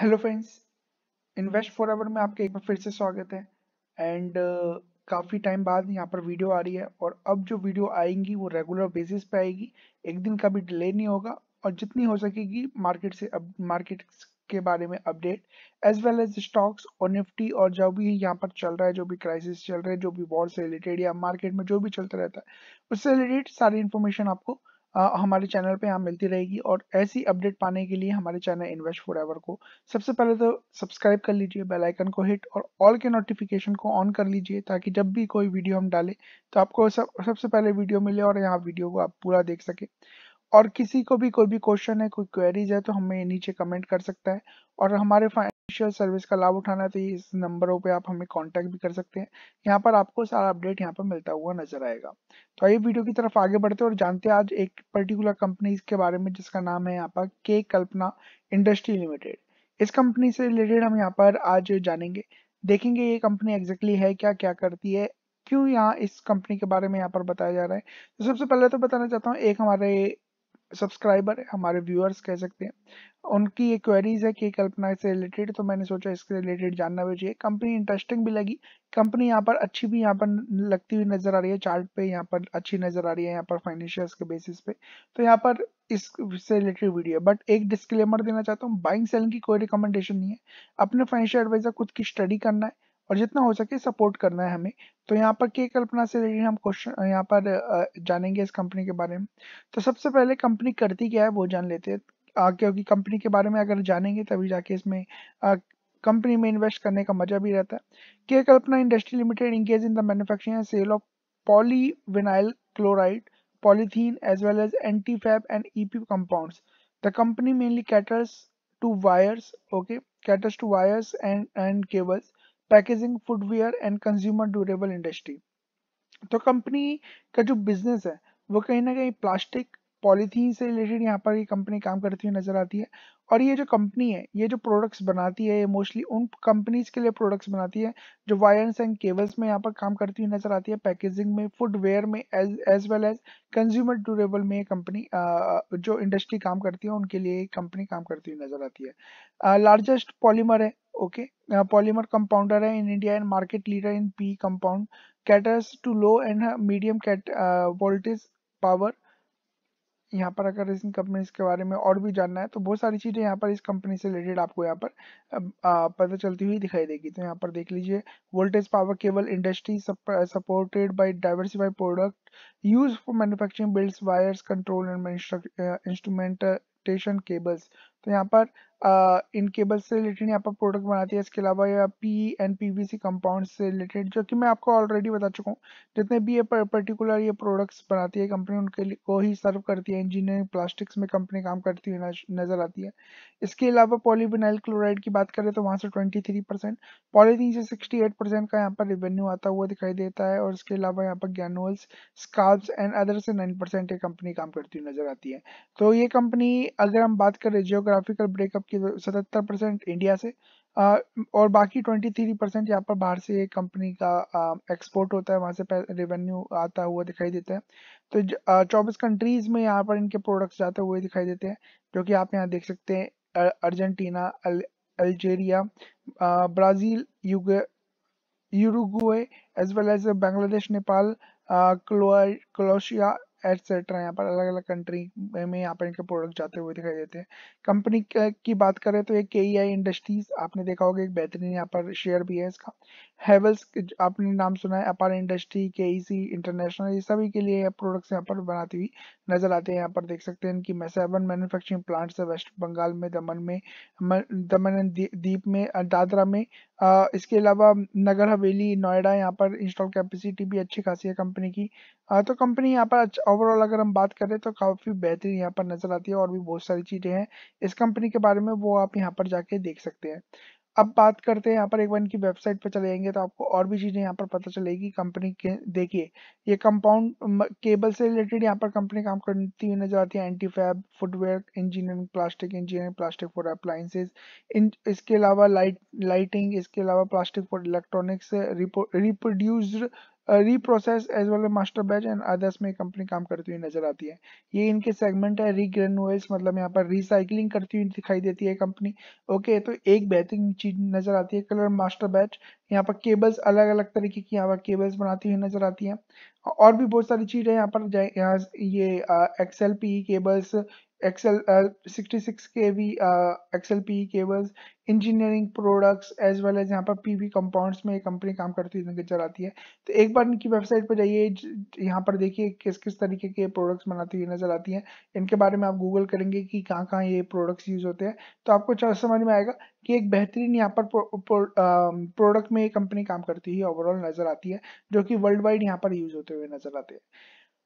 hello friends invest forever में आपके एक बार फिर से स्वागत है एंड uh, काफ़ी टाइम बाद यहाँ पर वीडियो आ रही है और अब जो वीडियो आएंगी वो रेगुलर बेसिस पे आएगी एक दिन का भी डिले नहीं होगा और जितनी हो सकेगी मार्केट से अब मार्केट के बारे में update as well as stocks और निफ्टी और जो भी यहाँ पर चल रहा है जो भी क्राइसिस चल रहे हैं जो भी वॉर से रिलेटेड या मार्केट में जो भी चलता रहता है उससे रिलेटेड सारी इन्फॉर्मेशन आपको हमारे चैनल पे यहाँ मिलती रहेगी और ऐसी अपडेट पाने के लिए हमारे चैनल इन्वेस्ट फॉर को सबसे पहले तो सब्सक्राइब कर लीजिए बेल आइकन को हिट और ऑल के नोटिफिकेशन को ऑन कर लीजिए ताकि जब भी कोई वीडियो हम डालें तो आपको सब सबसे पहले वीडियो मिले और यहाँ वीडियो को आप पूरा देख सकें और किसी को भी कोई भी क्वेश्चन है कोई क्वेरीज है तो हमें नीचे कमेंट कर सकता है और हमारे ऑफिशियल सर्विस का लाभ उठाना है तो इस नंबरों पे आप हमें कांटेक्ट भी कर सकते हैं यहाँ पर आपको सारा अपडेट यहाँ पर मिलता हुआ नजर आएगा तो आइए वीडियो की तरफ आगे बढ़ते हैं और जानते हैं आज एक पर्टिकुलर कंपनी के बारे में जिसका नाम है यहाँ पर के कल्पना इंडस्ट्री लिमिटेड इस कंपनी से रिलेटेड हम यहाँ पर आज जानेंगे देखेंगे ये कंपनी एग्जैक्टली है क्या क्या करती है क्यों यहाँ इस कंपनी के बारे में यहाँ पर बताया जा रहा है तो सबसे पहले तो बताना चाहता हूँ एक हमारे सब्सक्राइबर है हमारे व्यूअर्स कह सकते हैं उनकी ये क्वेरीज है कि कल्पना से रिलेटेड तो मैंने सोचा इसके रिलेटेड जानना भी चाहिए कंपनी इंटरेस्टिंग भी लगी कंपनी यहाँ पर अच्छी भी यहाँ पर लगती हुई नजर आ रही है चार्ट पे यहाँ पर अच्छी नजर आ रही है यहाँ पर फाइनेंशियल के बेसिस पे तो यहाँ पर इससे रिलेटेड वीडियो बट एक डिस्क्लेमर देना चाहता हूँ बाइंग सेलिंग की कोई रिकमेंडेशन नहीं है अपने फाइनेंशियल एडवाइजर खुद की स्टडी करना है और जितना हो सके सपोर्ट करना है हमें तो यहाँ पर के कल्पना से रिलेटेड हम क्वेश्चन यहाँ पर जानेंगे इस कंपनी के बारे में तो सबसे पहले कंपनी करती क्या है वो जान लेते हैं क्योंकि कंपनी के बारे में अगर जानेंगे तभी जाके इसमें कंपनी में इन्वेस्ट करने का मजा भी रहता है K Kalpana industry limited engage in the manufacturing sale of polyvinyl as well as anti fab and E P compound the company mainly caters to wires okay caters to wires and and cables packaging footwear and consumer durable industry तो company का जो business है वो कहीं ना कहीं plastic polythene से related यहाँ पर ये कंपनी काम करती हुई नजर आती है और ये जो कंपनी है ये जो प्रोडक्ट्स बनाती है ये मोस्टली उन कंपनीज के लिए प्रोडक्ट्स बनाती है जो वायर्स एंड केबल्स में यहाँ पर काम करती हुई नजर आती है पैकेजिंग में फुटवेयर में as well as consumer durable में ये कंपनी जो इंडस्ट्री काम करती है उनके लिए कंपनी काम करती हुई नजर आती है लार्जेस्ट पॉलीमर है ओके पॉलीमर कंपाउंडर है in India and market leader in P compound caters to low and medium voltage power यहाँ पर अगर इस कंपनी के बारे में और भी जानना है तो बहुत सारी चीज़ें यहाँ पर इस कंपनी से रिलेटेड आपको यहाँ पर पता चलती हुई दिखाई देगी तो यहाँ पर देख लीजिए voltage power cable industry supported by diversified product use for manufacturing builds wires control and instrumentation cables तो यहाँ पर इन केबल्स से रिलेटेड यहाँ पर प्रोडक्ट बनाती है इसके अलावा या पी एंड सी कंपाउंड से रिलेटेड जो कि मैं आपको ऑलरेडी बता चुका हूँ जितने भी ये पर्टिकुलर ये प्रोडक्ट्स बनाती है कंपनी उनके लिए को ही सर्व करती है इंजीनियरिंग प्लास्टिक्स में कंपनी काम करती हुई नजर आती है इसके अलावा पॉलीविनाइल क्लोराइड की बात करें तो वहाँ से ट्वेंटी थ्री परसेंट पॉलीथीन से सिक्सटी एट परसेंट का यहाँ पर रिवेन्यू आता हुआ दिखाई देता है और इसके अलावा यहाँ पर गैनुअल्स स्काल्प्स एंड अदर से नाइन परसेंट ये कंपनी काम करती हुई नजर आती है तो ये कंपनी अगर हम बात करें जियोग्राफी जोग्राफिकल ब्रेकअप की तो सतहत्तर परसेंट इंडिया से और बाकी ट्वेंटी थ्री परसेंट यहाँ पर बाहर से कंपनी का एक्सपोर्ट होता है वहाँ से रेवेन्यू आता हुआ दिखाई देता है तो चौबीस कंट्रीज में यहाँ पर इनके प्रोडक्ट्स जाते हुए दिखाई देते हैं जो कि आप यहाँ देख सकते हैं अर्जेंटीना अल्जेरिया ब्राज़ील युग Uruguay as well as Bangladesh Nepal Croatia etcetera यहाँ पर अलग अलग कंट्री में यहाँ पर इनके प्रोडक्ट जाते हुए दिखाई देते हैं कंपनी की बात करें तो ये के इंडस्ट्रीज e आपने देखा होगा एक बेहतरीन यहाँ पर शेयर भी है इसका हेवल्स आपने नाम सुना है अपार इंडस्ट्री के इंटरनेशनल ये सभी के लिए प्रोडक्ट्स यहाँ पर बनाती हुई नजर आते हैं यहाँ पर देख सकते हैं इनकी मैसेबन मैन्युफैक्चरिंग प्लांट्स है वेस्ट बंगाल में दमन में दमन दीप में दादरा में आ, इसके अलावा नगर हवेली नोएडा यहाँ पर इंस्टॉल कैपेसिटी भी अच्छी खासी है कंपनी की आ, तो कंपनी यहाँ पर अच्छा ओवरऑल अगर हम बात करें तो काफ़ी बेहतरीन यहाँ पर नज़र आती है और भी बहुत सारी चीज़ें हैं इस कंपनी के बारे में वो आप यहाँ पर जाके देख सकते हैं अब बात करते हैं यहाँ पर एक बार इनकी वेबसाइट पर चले जाएंगे तो आपको और भी चीज़ें यहाँ पर पता चलेगी कंपनी के देखिए ये कंपाउंड केबल से रिलेटेड यहाँ पर कंपनी काम करती हुई नजर आती है anti fab footwear engineering plastic engineering plastic for appliances in इसके अलावा लाइट लाइटिंग इसके अलावा plastic for electronics reproduce reprocess as well master batch and others में कंपनी काम करती हुई नजर आती है ये इनके सेगमेंट है रिग्रेनुअल्स मतलब यहाँ पर रिसाइकलिंग करती हुई दिखाई देती है कंपनी ओके तो एक बेहतरीन चीज नजर आती है कलर मास्टर बैच यहाँ पर केबल्स अलग अलग तरीके की यहाँ पर केबल्स बनाती हुई नजर आती है और भी बहुत सारी चीज़ें यहाँ पर यहाँ ये XL P cables sixty six K V XL P cables engineering products as well as यहाँ पर वी compounds में कंपनी काम करती हुई चलाती है तो एक बार इनकी वेबसाइट पर जाइए यहाँ पर देखिए किस किस तरीके के प्रोडक्ट्स बनाती हुई नजर आती हैं इनके बारे में आप गूगल करेंगे कि कहाँ कहाँ ये प्रोडक्ट्स यूज होते हैं तो आपको अच्छा समझ में आएगा कि एक बेहतरीन यहाँ पर प्रोडक्ट में ये कंपनी काम करती हुई ओवरऑल नजर आती है जो कि वर्ल्ड वाइड यहाँ पर यूज होते हुए नजर आते हैं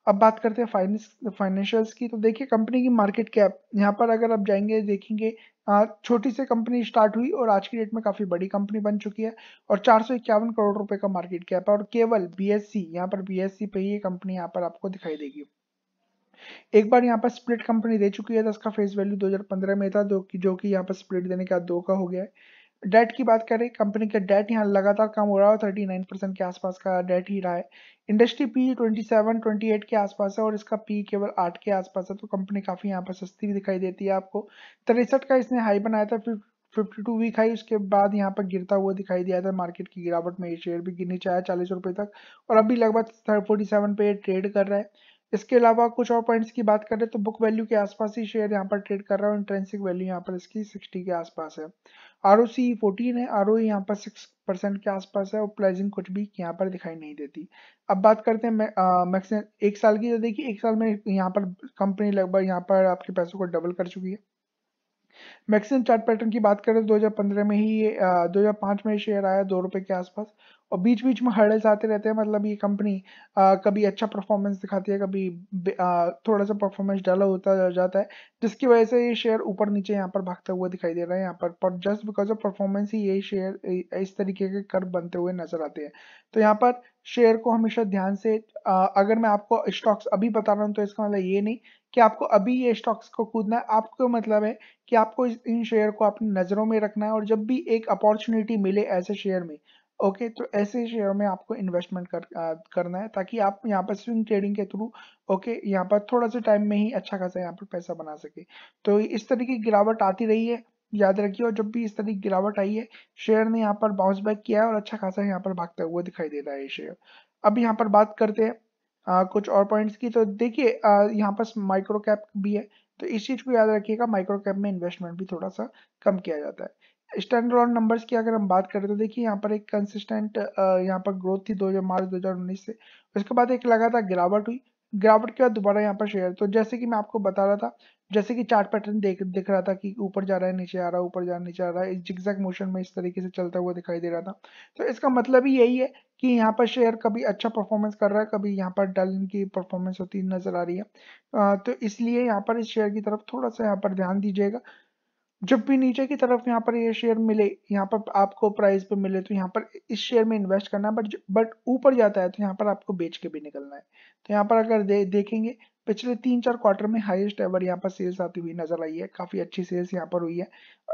अब बात करते हैं फाइनेंस फाइनेंशियल्स की तो देखिए कंपनी की मार्केट कैप यहाँ पर अगर आप जाएंगे देखेंगे छोटी सी कंपनी स्टार्ट हुई और आज की डेट में काफी बड़ी कंपनी बन चुकी है और चार करोड़ रुपए का मार्केट कैप है और केवल बी एस सी यहाँ पर बी एस सी पे ही कंपनी यहाँ पर आपको दिखाई देगी एक बार यहाँ पर स्प्लिट कंपनी दे चुकी है उसका फेस वैल्यू दो में था दो की जो कि यहाँ पर स्प्लिट देने का दो का हो गया है डेट की बात करें कंपनी का डेट यहाँ लगातार कम हो रहा है थर्टी नाइन परसेंट के आसपास का डेट ही रहा है industry P twenty seven twenty eight के आसपास है और इसका पी केवल आठ के आसपास है तो कंपनी काफ़ी यहाँ पर सस्ती भी दिखाई देती है आपको तिरसठ का इसने हाई बनाया था फिफ्टी टू वीक हाई उसके बाद यहाँ पर गिरता हुआ दिखाई दिया था मार्केट की गिरावट में ये शेयर भी गिरने चाहे चालीस रुपये तक और अभी लगभग फोर्टी सेवन पे ट्रेड कर रहा है इसके अलावा कुछ और पॉइंट्स की बात करें तो बुक वैल्यू के आसपास ही शेयर यहाँ पर ट्रेड कर रहा है इंट्रेंसिक वैल्यू यहाँ पर इसकी 60 के आसपास है आर ओ सी फोर्टीन है आर ओ यहाँ पर सिक्स परसेंट के आसपास है और प्राइजिंग कुछ भी यहाँ पर दिखाई नहीं देती अब बात करते हैं मैक्सिम एक साल की तो देखिए एक साल में यहाँ पर कंपनी लगभग यहाँ पर आपके पैसों को डबल कर चुकी है मैक्सिमम चार्ट पैटर्न की बात करें तो 2015 में ही ये 2005 में शेयर आया दो रुपए के आसपास और बीच बीच में हर्डल्स आते रहते हैं मतलब ये कंपनी कभी अच्छा परफॉर्मेंस दिखाती है कभी आ, थोड़ा सा परफॉर्मेंस डल होता जाता है जिसकी वजह से ये शेयर ऊपर नीचे यहाँ पर भागता हुआ दिखाई दे रहा है यहाँ पर पर जस्ट बिकॉज ऑफ परफॉर्मेंस ही ये शेयर इस तरीके के कर बनते हुए नजर आते हैं तो यहाँ पर शेयर को हमेशा ध्यान से आ, अगर मैं आपको स्टॉक्स अभी बता रहा हूँ तो इसका मतलब ये नहीं कि आपको अभी ये स्टॉक्स को कूदना है आपको मतलब है कि आपको इन शेयर को अपनी नज़रों में रखना है और जब भी एक अपॉर्चुनिटी मिले ऐसे शेयर में ओके तो ऐसे शेयर में आपको इन्वेस्टमेंट कर, करना है ताकि आप यहाँ पर स्विंग ट्रेडिंग के थ्रू ओके यहाँ पर थोड़ा से टाइम में ही अच्छा खासा यहाँ पर पैसा बना सके तो इस तरह की गिरावट आती रही है याद रखिए और जब भी इस तरह की गिरावट आई है शेयर ने यहाँ पर बाउंस बैक किया है और अच्छा खासा यहाँ पर भागता हुआ दिखाई दे रहा है शेयर अब यहाँ पर बात करते हैं आ, कुछ और पॉइंट्स की तो देखिए यहाँ पर माइक्रो कैप भी है तो इस चीज़ को याद रखिएगा माइक्रो कैप में इन्वेस्टमेंट भी थोड़ा सा कम किया जाता है स्टैंडर्ड ऑन नंबर्स की अगर हम बात करें तो देखिए यहाँ पर एक कंसिस्टेंट यहाँ पर ग्रोथ थी हजार मार्च 2019 से उसके बाद एक लगातार गिरावट हुई गिरावट के बाद दोबारा यहाँ पर शेयर तो जैसे कि मैं आपको बता रहा था जैसे कि चार्ट पैटर्न देख दिख रहा था कि ऊपर जा रहा है नीचे आ रहा है ऊपर जा रहा है नीचे आ रहा है जिक्जैक मोशन में इस तरीके से चलता हुआ दिखाई दे रहा था तो इसका मतलब ही यही है कि यहाँ पर शेयर कभी अच्छा परफॉर्मेंस कर रहा है कभी यहाँ पर डल की परफॉर्मेंस होती नजर आ रही है तो इसलिए यहाँ पर इस शेयर की तरफ थोड़ा सा यहाँ पर ध्यान दीजिएगा जब भी नीचे की तरफ यहाँ पर ये यह शेयर मिले यहाँ पर आपको प्राइस पे मिले तो यहाँ पर इस शेयर में इन्वेस्ट करना है बट बट ऊपर जाता है तो यहाँ पर आपको बेच के भी निकलना है तो यहाँ पर अगर दे, देखेंगे पिछले तीन चार क्वार्टर में हाईएस्ट एवर यहाँ पर सेल्स आती हुई नजर आई है काफी अच्छी सेल्स यहाँ पर हुई है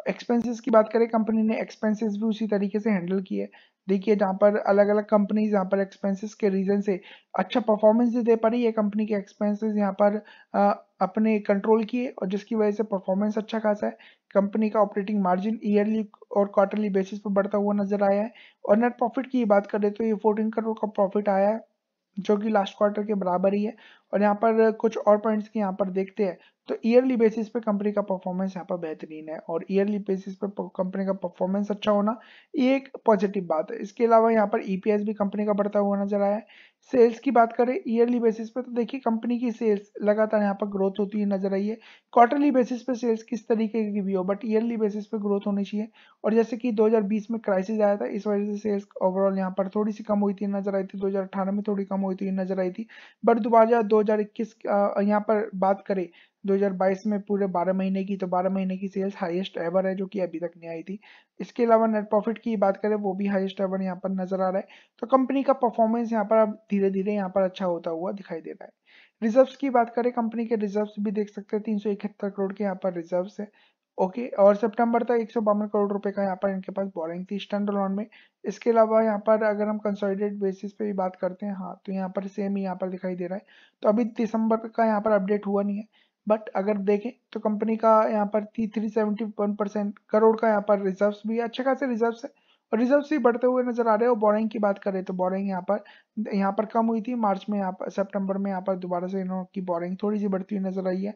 एक्सपेंसेस की बात करें कंपनी ने एक्सपेंसेस भी उसी तरीके से हैंडल किए देखिए जहाँ पर अलग अलग कंपनीज यहाँ पर एक्सपेंसेस के रीजन से अच्छा परफॉर्मेंस दे पा रही है कंपनी के एक्सपेंसेस यहाँ पर आ, अपने कंट्रोल किए और जिसकी वजह से परफॉर्मेंस अच्छा खासा है कंपनी का ऑपरेटिंग मार्जिन ईयरली और क्वार्टरली बेसिस पर बढ़ता हुआ नजर आया है और नेट प्रॉफिट की बात करें तो ये फोर्टीन करोड़ का प्रॉफिट आया है जो कि लास्ट क्वार्टर के बराबर ही है और यहाँ पर कुछ और पॉइंट्स की यहाँ पर देखते हैं तो ईयरली बेसिस पे कंपनी का परफॉर्मेंस यहाँ पर बेहतरीन है और ईयरली बेसिस पे कंपनी का परफॉर्मेंस अच्छा होना ये एक पॉजिटिव बात है इसके अलावा यहाँ पर ईपीएस e भी कंपनी का बढ़ता हुआ नजर आया है सेल्स की बात करें ईयरली बेसिस पे तो देखिए कंपनी की सेल्स लगातार यहाँ पर ग्रोथ होती हुई नजर आई है क्वार्टरली बेसिस पे सेल्स किस तरीके की भी हो बट ईयरली बेसिस पे ग्रोथ होनी चाहिए और जैसे कि 2020 में क्राइसिस आया था इस वजह से सेल्स ओवरऑल यहाँ पर थोड़ी सी कम हुई थी नजर आई थी 2018 में थोड़ी कम हुई थी नजर आई थी बट दोबारा दो हजार इक्कीस यहाँ पर बात करें 2022 में पूरे 12 महीने की तो 12 महीने की सेल्स हाईएस्ट एवर है जो कि अभी तक नहीं आई थी इसके अलावा नेट प्रॉफिट की बात करें वो भी हाईएस्ट एवर यहाँ पर नजर आ रहा है तो कंपनी का परफॉर्मेंस यहाँ पर अब धीरे धीरे यहाँ पर अच्छा होता हुआ दिखाई दे रहा है रिजर्व की बात करें कंपनी के रिजर्व भी देख सकते हैं तीन करोड़ के यहाँ पर रिजर्व है ओके okay, और सितंबर तक एक करोड़ रुपए का यहाँ पर इनके पास बोरिंग थी स्टैंड लोन में इसके अलावा यहाँ पर अगर हम कंसोलिडेट बेसिस पे भी बात करते हैं हाँ तो यहाँ पर सेम ही यहाँ पर दिखाई दे रहा है तो अभी दिसंबर का यहाँ पर अपडेट हुआ नहीं है बट अगर देखें तो कंपनी का यहाँ पर थी three seventy one percent crore का यहाँ पर रिजर्व्स भी है अच्छे खासे रिजर्व्स है और रिजर्व्स भी बढ़ते हुए नजर आ रहे हैं और बोरिंग की बात करें तो बोरिंग यहाँ पर यहाँ पर कम हुई थी मार्च में यहाँ पर सेप्टेम्बर में यहाँ पर दोबारा से इन्हों की बोरिंग थोड़ी सी बढ़ती हुई नजर आई है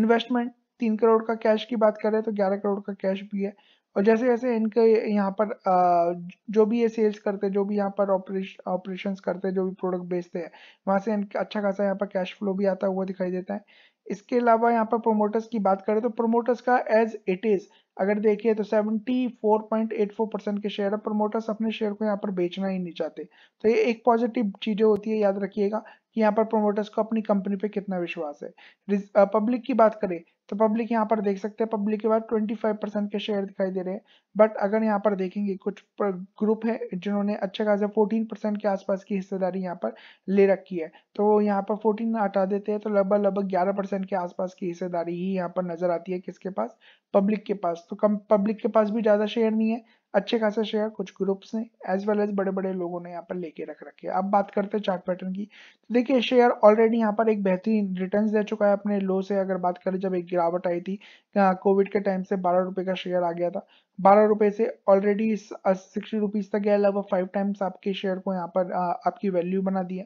इन्वेस्टमेंट तीन करोड़ का कैश की बात करें तो ग्यारह करोड़ का कैश भी है और जैसे जैसे इनके यहाँ पर जो भी ये सेल्स करते हैं जो भी यहाँ पर ऑपरेशन ऑपरेशंस करते जो भी प्रोडक्ट बेचते हैं वहाँ से इनका अच्छा खासा यहाँ पर कैश फ्लो भी आता हुआ दिखाई देता है इसके अलावा यहाँ पर प्रोमोटर्स की बात करें तो प्रोमोटर्स का एज इट इज अगर देखिए तो 74.84 परसेंट के शेयर है प्रोमोटर्स अपने शेयर को यहाँ पर बेचना ही नहीं चाहते तो ये एक पॉजिटिव चीजें होती है याद रखिएगा कि यहाँ पर प्रोमोटर्स को अपनी कंपनी पे कितना विश्वास है पब्लिक की बात करें तो पब्लिक यहाँ पर देख सकते हैं पब्लिक के बाद 25 परसेंट के शेयर दिखाई दे रहे हैं बट अगर यहाँ पर देखेंगे कुछ ग्रुप है जिन्होंने अच्छे खासे 14 परसेंट के आसपास की हिस्सेदारी यहाँ पर ले रखी है तो यहाँ पर 14 हटा देते हैं तो लगभग लगभग 11 परसेंट के आसपास की हिस्सेदारी ही यहाँ पर नजर आती है किसके पास पब्लिक के पास तो कम पब्लिक के पास भी ज़्यादा शेयर नहीं है अच्छे खासा शेयर कुछ ग्रुप्स ने एज वेल एज बड़े बड़े लोगों ने यहाँ पर लेके रख रखे अब बात करते हैं चार्ट पैटर्न की तो देखिए शेयर ऑलरेडी यहाँ पर एक बेहतरीन रिटर्न दे चुका है अपने लो से अगर बात करें जब एक गिरावट आई थी कोविड के टाइम से बारह रुपये का शेयर आ गया था बारह रुपए से ऑलरेडी सिक्सटी रुपीज़ तक गया लगभग फाइव टाइम्स आपके शेयर को यहाँ पर आपकी वैल्यू बना दिया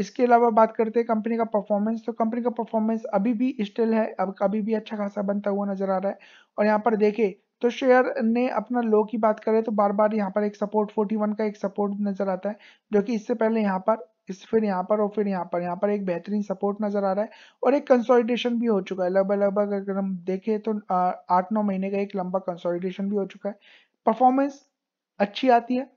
इसके अलावा बात करते हैं कंपनी का परफॉर्मेंस तो कंपनी का परफॉर्मेंस अभी भी स्टिल है अब अभी भी अच्छा खासा बनता हुआ नजर आ रहा है और यहाँ पर देखें तो शेयर ने अपना लो की बात करें तो बार बार यहाँ पर एक सपोर्ट 41 का एक सपोर्ट नजर आता है जो कि इससे पहले यहाँ पर इस फिर यहाँ पर और फिर यहाँ पर यहाँ पर एक बेहतरीन सपोर्ट नजर आ रहा है और एक कंसोलिडेशन भी हो चुका है लगभग लगभग अगर हम देखें तो आठ नौ महीने का एक लंबा कंसोलिडेशन भी हो चुका है परफॉर्मेंस अच्छी आती है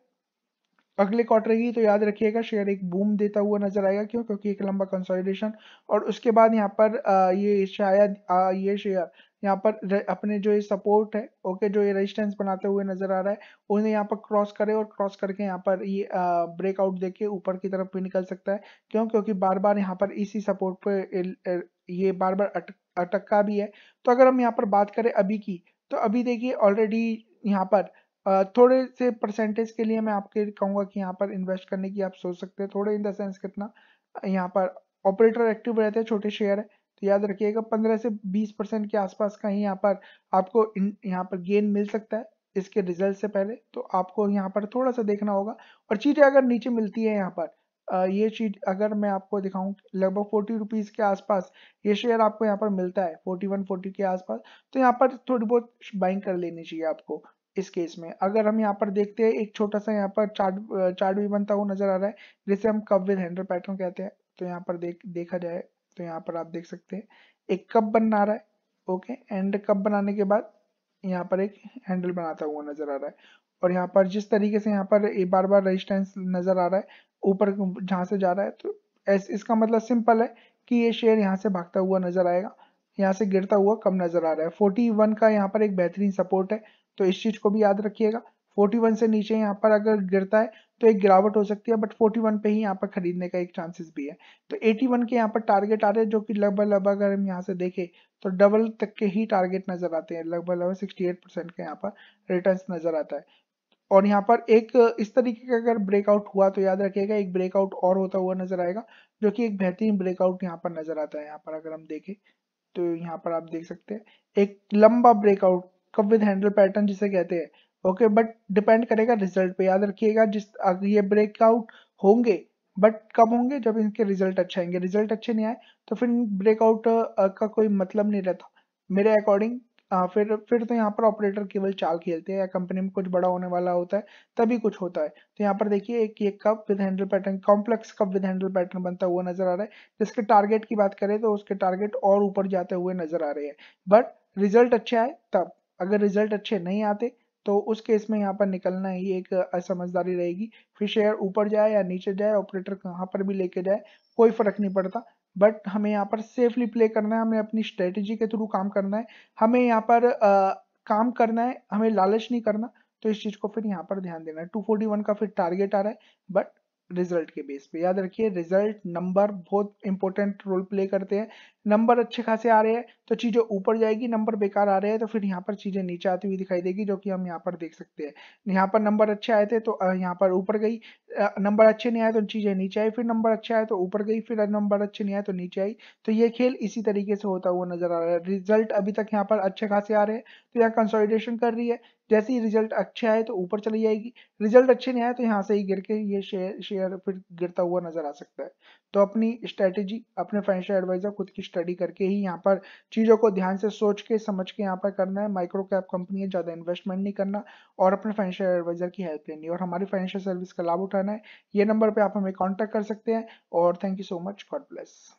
अगले क्वार्टर की तो याद रखिएगा शेयर एक बूम देता हुआ नजर आएगा क्यों क्योंकि एक लंबा कंसोलिडेशन और उसके बाद यहाँ पर ये शायद ये शेयर यहाँ पर अपने जो ये सपोर्ट है ओके जो ये रेजिस्टेंस बनाते हुए नजर आ रहा है उन्हें यहाँ पर क्रॉस करे और क्रॉस करके यहाँ पर ये ब्रेकआउट देके ऊपर की तरफ भी निकल सकता है क्यों क्योंकि बार बार यहाँ पर इसी सपोर्ट पे ये बार बार अटक अटका भी है तो अगर हम यहाँ पर बात करें अभी की तो अभी देखिए ऑलरेडी यहाँ पर थोड़े से परसेंटेज के लिए मैं आपके कहूँगा कि यहाँ पर इन्वेस्ट करने की आप सोच सकते हैं थोड़े इन द सेंस कितना यहाँ पर ऑपरेटर एक्टिव रहते हैं छोटे शेयर है तो याद रखिएगा पंद्रह से बीस परसेंट के आसपास का ही यहाँ पर आपको यहाँ पर गेन मिल सकता है इसके रिजल्ट से पहले तो आपको यहाँ पर थोड़ा सा देखना होगा और चीटें अगर नीचे मिलती है यहाँ पर ये चीट अगर मैं आपको दिखाऊं लगभग फोर्टी रुपीज़ के आसपास ये शेयर आपको यहाँ पर मिलता है फोर्टी वन फोर्टी के आसपास तो यहाँ पर थोड़ी बहुत बाइंग कर लेनी चाहिए आपको इस केस में अगर हम यहाँ पर देखते हैं एक छोटा सा यहाँ पर चार्ट चार्ट भी बनता हुआ नजर आ रहा है जिसे हम कब विद हैंडल पैटर्न कहते हैं तो यहाँ पर देख देखा जाए तो यहाँ पर आप देख सकते हैं एक कप बन रहा है ओके एंड कप बनाने के बाद यहाँ पर एक हैंडल बनाता हुआ नजर आ रहा है और यहाँ पर जिस तरीके से यहाँ पर एक बार बार रजिस्टेंस नजर आ रहा है ऊपर जहाँ से जा रहा है तो एस, इसका मतलब सिंपल है कि ये शेयर यहाँ से भागता हुआ नजर आएगा यहाँ से गिरता हुआ कम नजर आ रहा है 41 का यहाँ पर एक बेहतरीन सपोर्ट है तो इस चीज को भी याद रखिएगा 41 से नीचे यहाँ पर अगर गिरता है तो एक गिरावट हो सकती है बट 41 पे ही यहाँ पर खरीदने का एक चांसेस भी है तो 81 के यहाँ पर टारगेट आ रहे हैं जो कि लगभग लगभग अगर हम यहाँ से देखें तो डबल तक के ही टारगेट नजर आते हैं लगभग लगभग 68 परसेंट के यहाँ पर रिटर्न नजर आता है और यहाँ पर एक इस तरीके का अगर ब्रेकआउट हुआ तो याद रखिएगा एक ब्रेकआउट और होता हुआ नजर आएगा जो की एक बेहतरीन ब्रेकआउट यहाँ पर नजर आता है यहाँ पर अगर हम देखें तो यहाँ पर आप देख सकते हैं एक लंबा breakout cup with handle pattern जिसे कहते हैं ओके बट डिपेंड करेगा रिजल्ट पे याद रखिएगा जिस ये ब्रेकआउट होंगे बट कब होंगे जब इनके रिजल्ट अच्छे आएंगे रिजल्ट अच्छे नहीं आए तो फिर ब्रेकआउट का कोई मतलब नहीं रहता मेरे अकॉर्डिंग फिर फिर तो यहाँ पर ऑपरेटर केवल चाल खेलते हैं या कंपनी में कुछ बड़ा होने वाला होता है तभी कुछ होता है तो यहाँ पर देखिए एक ये cup with handle pattern complex cup with handle pattern बनता हुआ नजर आ रहा है जिसके टारगेट की बात करें तो उसके टारगेट और ऊपर जाते हुए नजर आ रहे हैं बट रिजल्ट अच्छे आए तब अगर रिजल्ट अच्छे नहीं आते तो उस केस में यहाँ पर निकलना ही एक असमझदारी रहेगी फिर शेयर ऊपर जाए या नीचे जाए ऑपरेटर कहाँ पर भी लेके जाए कोई फर्क नहीं पड़ता बट हमें यहाँ पर सेफली प्ले करना है हमें अपनी स्ट्रेटेजी के थ्रू काम करना है हमें यहाँ पर आ, काम करना है हमें लालच नहीं करना तो इस चीज को फिर यहाँ पर ध्यान देना है टू का फिर टारगेट आ रहा है बट रिजल्ट के बेस पे याद रखिए रिजल्ट नंबर बहुत इंपॉर्टेंट रोल प्ले करते हैं नंबर अच्छे खासे आ रहे हैं तो चीज़ें ऊपर जाएगी नंबर बेकार आ रहे हैं तो फिर यहाँ पर चीज़ें नीचे आती हुई दिखाई देगी जो कि हम यहाँ पर देख सकते हैं यहाँ पर नंबर अच्छे आए थे तो यहाँ पर ऊपर गई नंबर अच्छे नहीं आए तो चीज़ें नीचे आई फिर नंबर अच्छे आए तो ऊपर गई फिर नंबर अच्छे नहीं आए तो नीचे आई तो ये खेल इसी तरीके से होता हुआ नजर आ रहा है रिजल्ट अभी तक यहाँ पर अच्छे खासे आ रहे हैं तो यहाँ कंसोलिडेशन कर रही है जैसे ही रिजल्ट अच्छा है तो ऊपर चली जाएगी रिजल्ट अच्छे नहीं आए तो यहाँ से ही गिर के ये शेयर शेयर फिर गिरता हुआ नजर आ सकता है तो अपनी स्ट्रैटेजी अपने फाइनेंशियल एडवाइजर खुद की स्टडी करके ही यहाँ पर चीज़ों को ध्यान से सोच के समझ के यहाँ पर करना है माइक्रो कैप कंपनी है ज़्यादा इन्वेस्टमेंट नहीं करना और अपने फाइनेंशियल एडवाइजर की हेल्प लेनी और हमारी फाइनेंशियल सर्विस का लाभ उठाना है ये नंबर पर आप हमें कॉन्टैक्ट कर सकते हैं और thank you so much God bless